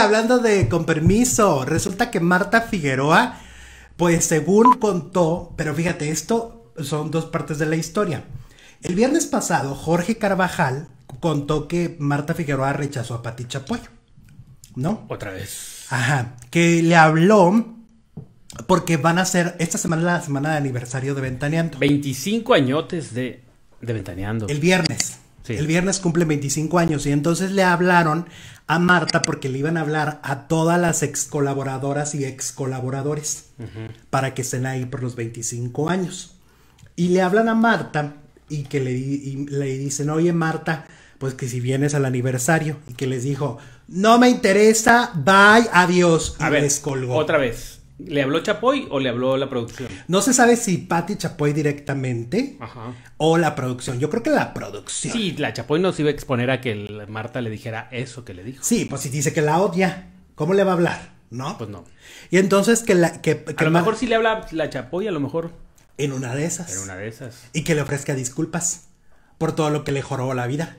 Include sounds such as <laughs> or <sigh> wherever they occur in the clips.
hablando de con permiso, resulta que Marta Figueroa, pues según contó, pero fíjate, esto son dos partes de la historia. El viernes pasado, Jorge Carvajal contó que Marta Figueroa rechazó a Pati Chapoy. ¿No? Otra vez. Ajá. Que le habló porque van a ser, esta semana la semana de aniversario de Ventaneando. 25 añotes de Ventaneando. El viernes. El viernes cumple 25 años y entonces le hablaron a Marta porque le iban a hablar a todas las ex colaboradoras y ex colaboradores para que estén ahí por los 25 años. Y le hablan a Marta y que le, le dicen, oye Marta, pues que si vienes al aniversario y que les dijo, no me interesa, bye, adiós. Y les colgó. Otra vez, ¿Le habló Chapoy o le habló la producción? No se sabe si Patti Chapoy directamente o la producción. Yo creo que la producción. Sí, la Chapoy nos iba a exponer a que Marta le dijera eso que le dijo. Sí, pues si dice que la odia, ¿cómo le va a hablar? ¿No? Pues no. Y entonces que la. a lo mejor sí le habla la Chapoy, a lo mejor. En una de esas. En una de esas. Y que le ofrezca disculpas por todo lo que le jorobó la vida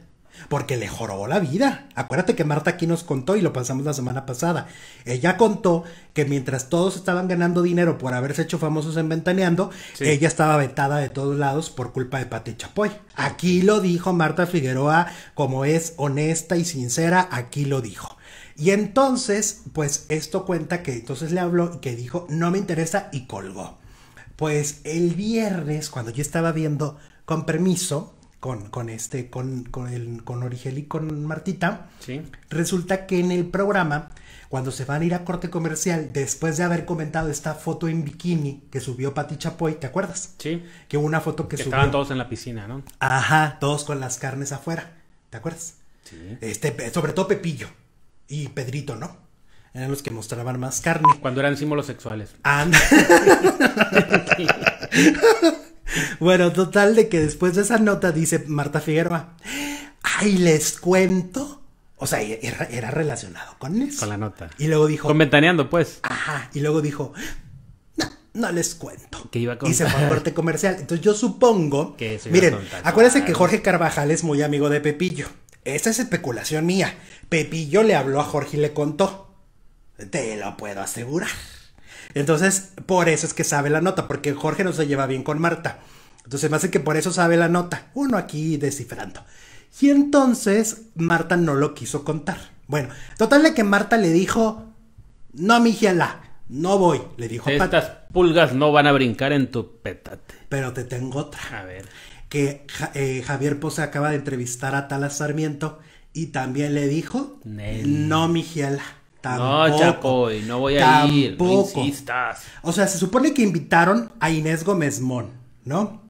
porque le jorobó la vida. Acuérdate que Marta aquí nos contó y lo pasamos la semana pasada. Ella contó que mientras todos estaban ganando dinero por haberse hecho famosos en Ventaneando, ella estaba vetada de todos lados por culpa de Pati Chapoy. Aquí lo dijo Marta Figueroa, como es honesta y sincera, aquí lo dijo. Y entonces, pues esto cuenta que entonces le habló y que dijo, no me interesa y colgó. Pues el viernes, cuando yo estaba viendo, con permiso, con, con este, con, con, el, con Origel y con Martita. Sí. Resulta que en el programa, cuando se van a ir a corte comercial, después de haber comentado esta foto en bikini que subió Pati Chapoy, ¿te acuerdas? Sí. Que una foto que, que Estaban todos en la piscina, ¿no? Ajá, todos con las carnes afuera. ¿Te acuerdas? Sí. Este, sobre todo Pepillo y Pedrito, ¿no? Eran los que mostraban más carne. Cuando eran símbolos sexuales. Ah, <laughs> Bueno, total de que después de esa nota dice Marta Figueroa, ay, les cuento. O sea, era, relacionado con eso. Con la nota. Y luego dijo... Con pues. Ajá. Y luego dijo, no, no les cuento. Que iba con, contar. Y se fue a corte comercial. Entonces yo supongo... Que eso iba miren, a acuérdense que Jorge Carvajal es muy amigo de Pepillo. Esa es especulación mía. Pepillo le habló a Jorge y le contó. Te lo puedo asegurar. Entonces, por eso es que sabe la nota, porque Jorge no se lleva bien con Marta. Entonces, más hace que por eso sabe la nota. Uno aquí descifrando. Y entonces, Marta no lo quiso contar. Bueno, total de que Marta le dijo, no, mi no voy, le dijo Estas pulgas no van a brincar en tu petate. Pero te tengo otra. A ver. Que eh, Javier Pose acaba de entrevistar a Tala Sarmiento y también le dijo, no, mi no, no voy a ir. insistas. O sea, se supone que invitaron a Inés Gómez Mon, ¿no?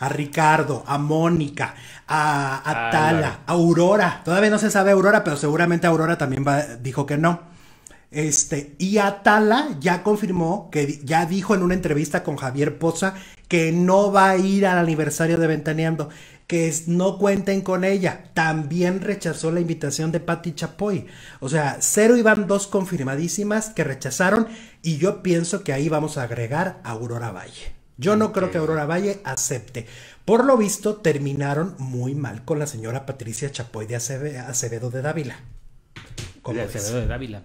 A Ricardo, a Mónica, a, Atala, ah, a Aurora. Todavía no se sabe Aurora, pero seguramente Aurora también dijo que no. Este, y Atala ya confirmó que ya dijo en una entrevista con Javier Poza que no va a ir al aniversario de Ventaneando que no cuenten con ella. También rechazó la invitación de Patti Chapoy. O sea, cero iban dos confirmadísimas que rechazaron y yo pienso que ahí vamos a agregar a Aurora Valle. Yo no creo que Aurora Valle acepte. Por lo visto, terminaron muy mal con la señora Patricia Chapoy de Acevedo de Dávila. de Acevedo de Dávila.